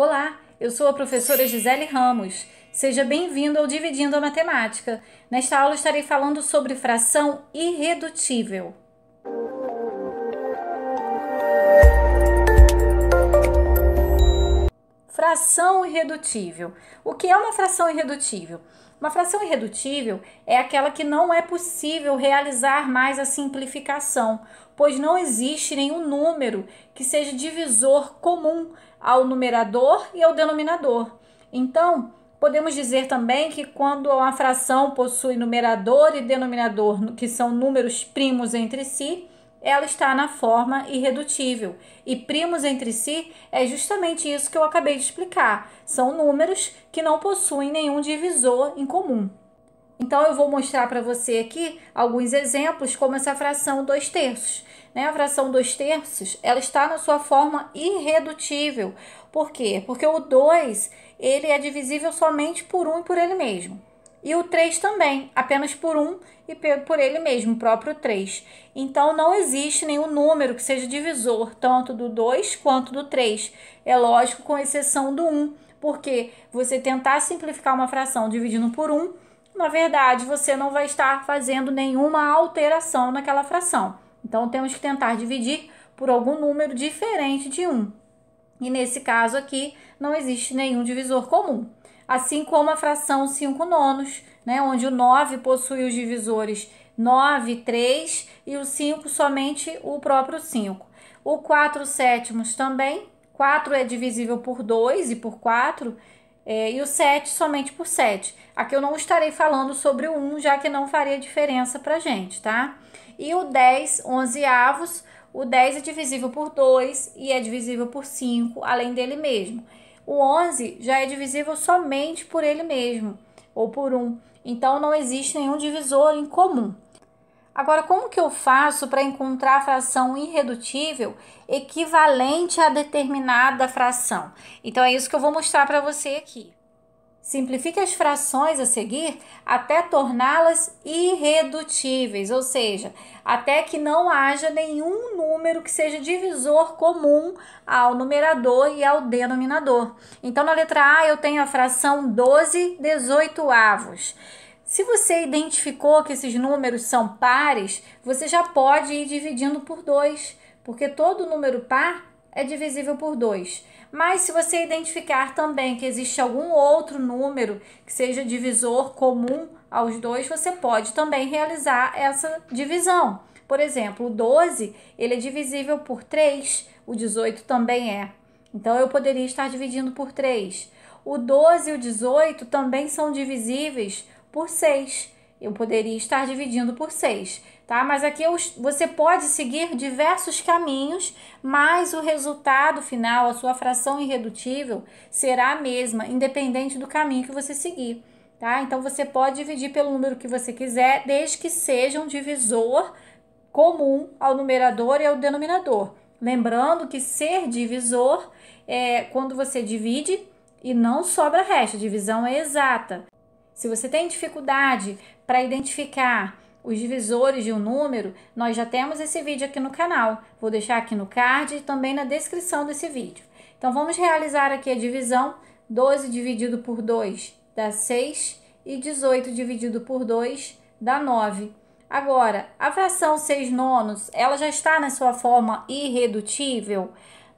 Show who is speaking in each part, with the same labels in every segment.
Speaker 1: Olá, eu sou a professora Gisele Ramos. Seja bem-vindo ao Dividindo a Matemática. Nesta aula estarei falando sobre fração irredutível. Fração irredutível. O que é uma fração irredutível? Uma fração irredutível é aquela que não é possível realizar mais a simplificação, pois não existe nenhum número que seja divisor comum ao numerador e ao denominador. Então, podemos dizer também que quando uma fração possui numerador e denominador, que são números primos entre si, ela está na forma irredutível. E primos entre si é justamente isso que eu acabei de explicar. São números que não possuem nenhum divisor em comum. Então, eu vou mostrar para você aqui alguns exemplos como essa fração 2 terços. Né? A fração 2 terços, ela está na sua forma irredutível. Por quê? Porque o 2, ele é divisível somente por 1 um e por ele mesmo. E o 3 também, apenas por 1 um e por ele mesmo, o próprio 3. Então, não existe nenhum número que seja divisor, tanto do 2 quanto do 3. É lógico, com exceção do 1, um, porque você tentar simplificar uma fração dividindo por 1... Um, na verdade, você não vai estar fazendo nenhuma alteração naquela fração. Então, temos que tentar dividir por algum número diferente de 1. E nesse caso aqui, não existe nenhum divisor comum. Assim como a fração 5 nonos, né, onde o 9 possui os divisores 9, 3 e o 5 somente o próprio 5. O 4 sétimos também, 4 é divisível por 2 e por 4, é, e o 7 somente por 7. Aqui eu não estarei falando sobre o 1, já que não faria diferença pra gente, tá? E o 10, 11 avos, o 10 é divisível por 2 e é divisível por 5, além dele mesmo. O 11 já é divisível somente por ele mesmo, ou por 1. Então, não existe nenhum divisor em comum. Agora, como que eu faço para encontrar a fração irredutível equivalente a determinada fração? Então, é isso que eu vou mostrar para você aqui. Simplifique as frações a seguir até torná-las irredutíveis, ou seja, até que não haja nenhum número que seja divisor comum ao numerador e ao denominador. Então, na letra A, eu tenho a fração 12 18 avos. Se você identificou que esses números são pares, você já pode ir dividindo por 2, porque todo número par é divisível por 2. Mas se você identificar também que existe algum outro número que seja divisor comum aos dois, você pode também realizar essa divisão. Por exemplo, o 12 ele é divisível por 3, o 18 também é. Então eu poderia estar dividindo por 3. O 12 e o 18 também são divisíveis por 6. Eu poderia estar dividindo por 6, tá? Mas aqui eu, você pode seguir diversos caminhos, mas o resultado final, a sua fração irredutível, será a mesma, independente do caminho que você seguir, tá? Então você pode dividir pelo número que você quiser, desde que seja um divisor comum ao numerador e ao denominador. Lembrando que ser divisor é quando você divide e não sobra resto, divisão é exata. Se você tem dificuldade para identificar os divisores de um número, nós já temos esse vídeo aqui no canal. Vou deixar aqui no card e também na descrição desse vídeo. Então vamos realizar aqui a divisão 12 dividido por 2 dá 6 e 18 dividido por 2 dá 9. Agora, a fração 6 nonos, ela já está na sua forma irredutível?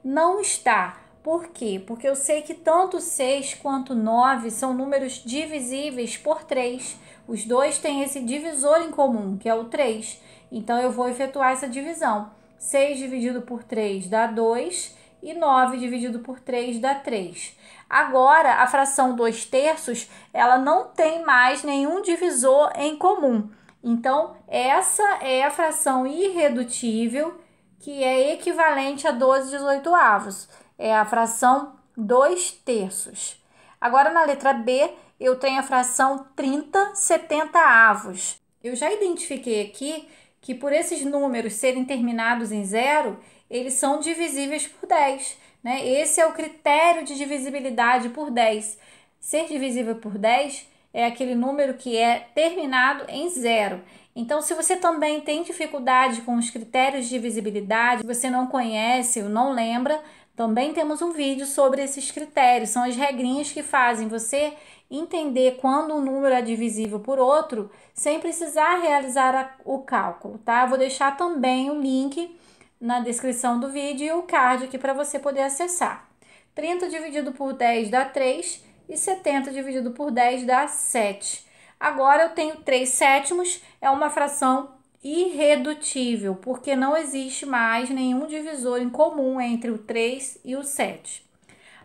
Speaker 1: Não está. Por quê? Porque eu sei que tanto 6 quanto 9 são números divisíveis por 3. Os dois têm esse divisor em comum, que é o 3. Então, eu vou efetuar essa divisão. 6 dividido por 3 dá 2 e 9 dividido por 3 dá 3. Agora, a fração 2 terços, ela não tem mais nenhum divisor em comum. Então, essa é a fração irredutível que é equivalente a 12 dezoitoavos é a fração 2 terços. Agora, na letra B, eu tenho a fração 30 70 avos. Eu já identifiquei aqui que por esses números serem terminados em zero, eles são divisíveis por 10. Né? Esse é o critério de divisibilidade por 10. Ser divisível por 10 é aquele número que é terminado em zero. Então, se você também tem dificuldade com os critérios de divisibilidade, você não conhece ou não lembra, também temos um vídeo sobre esses critérios, são as regrinhas que fazem você entender quando um número é divisível por outro sem precisar realizar o cálculo, tá? vou deixar também o link na descrição do vídeo e o card aqui para você poder acessar. 30 dividido por 10 dá 3 e 70 dividido por 10 dá 7. Agora eu tenho 3 sétimos, é uma fração irredutível, porque não existe mais nenhum divisor em comum entre o 3 e o 7.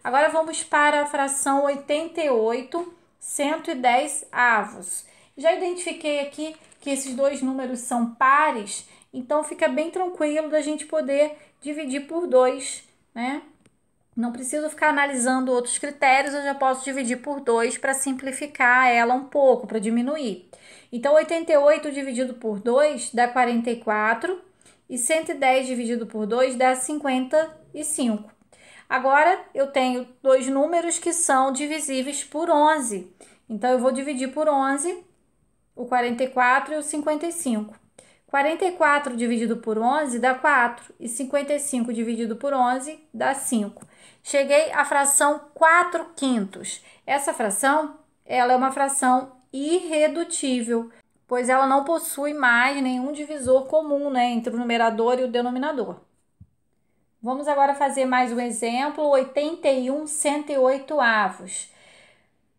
Speaker 1: Agora vamos para a fração 88, 110 avos. Já identifiquei aqui que esses dois números são pares, então fica bem tranquilo da gente poder dividir por 2, né? não preciso ficar analisando outros critérios, eu já posso dividir por 2 para simplificar ela um pouco, para diminuir. Então, 88 dividido por 2 dá 44 e 110 dividido por 2 dá 55. Agora, eu tenho dois números que são divisíveis por 11. Então, eu vou dividir por 11 o 44 e o 55. 44 dividido por 11 dá 4 e 55 dividido por 11 dá 5. Cheguei à fração 4 quintos. Essa fração ela é uma fração irredutível, pois ela não possui mais nenhum divisor comum né, entre o numerador e o denominador. Vamos agora fazer mais um exemplo, 81 108 avos.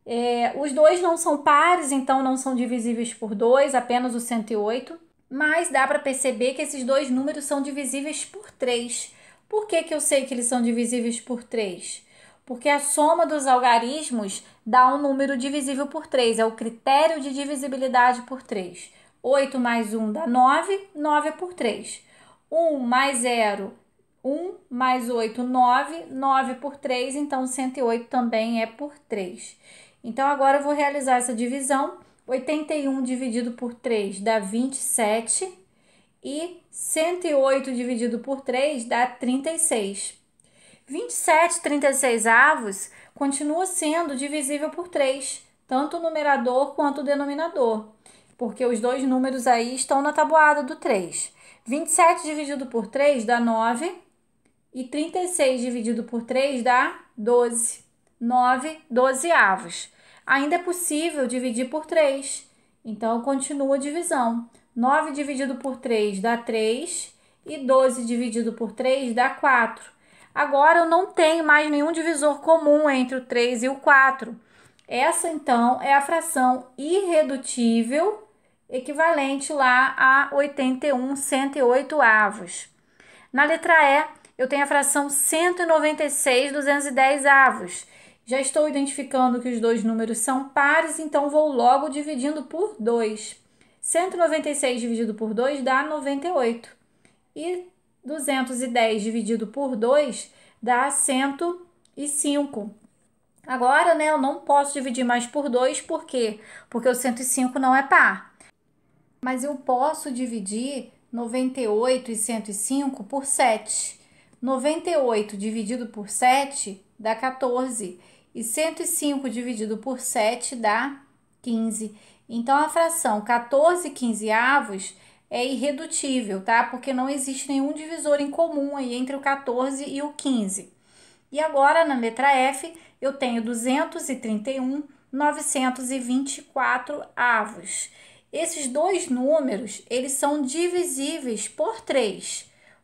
Speaker 1: É, os dois não são pares, então não são divisíveis por 2, apenas o 108 mas dá para perceber que esses dois números são divisíveis por 3. Por que, que eu sei que eles são divisíveis por 3? Porque a soma dos algarismos dá um número divisível por 3, é o critério de divisibilidade por 3. 8 mais 1 dá 9, 9 é por 3. 1 mais 0, 1 mais 8, 9, 9 por 3, então 108 também é por 3. Então agora eu vou realizar essa divisão 81 dividido por 3 dá 27 e 108 dividido por 3 dá 36. 27 36 avos continua sendo divisível por 3, tanto o numerador quanto o denominador, porque os dois números aí estão na tabuada do 3. 27 dividido por 3 dá 9 e 36 dividido por 3 dá 12. 9 avos ainda é possível dividir por 3. Então, continua a divisão. 9 dividido por 3 dá 3 e 12 dividido por 3 dá 4. Agora, eu não tenho mais nenhum divisor comum entre o 3 e o 4. Essa, então, é a fração irredutível equivalente lá a 81 108 avos. Na letra E, eu tenho a fração 196 210 avos. Já estou identificando que os dois números são pares, então vou logo dividindo por 2. 196 dividido por 2 dá 98. E 210 dividido por 2 dá 105. Agora, né, eu não posso dividir mais por 2, por quê? Porque o 105 não é par. Mas eu posso dividir 98 e 105 por 7. 98 dividido por 7 dá 14 e 105 dividido por 7 dá 15. Então, a fração 14 quinzeavos é irredutível, tá? Porque não existe nenhum divisor em comum aí entre o 14 e o 15. E agora, na letra F, eu tenho 231, 924 avos. Esses dois números, eles são divisíveis por 3. 3.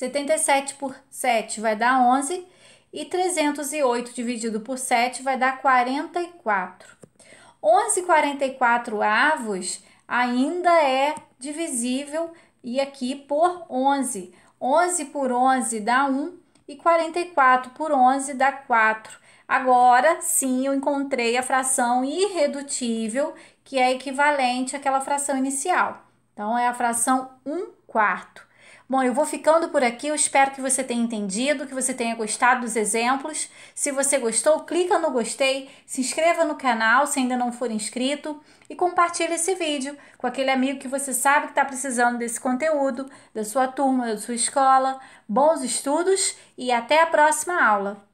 Speaker 1: 77 por 7 vai dar 11 e 308 dividido por 7 vai dar 44. 11 11,44 avos ainda é divisível e aqui por 11. 11 por 11 dá 1 e 44 por 11 dá 4. Agora sim eu encontrei a fração irredutível que é equivalente àquela fração inicial. Então é a fração 1 quarto. Bom, eu vou ficando por aqui. Eu espero que você tenha entendido, que você tenha gostado dos exemplos. Se você gostou, clica no gostei, se inscreva no canal se ainda não for inscrito e compartilhe esse vídeo com aquele amigo que você sabe que está precisando desse conteúdo, da sua turma, da sua escola. Bons estudos e até a próxima aula!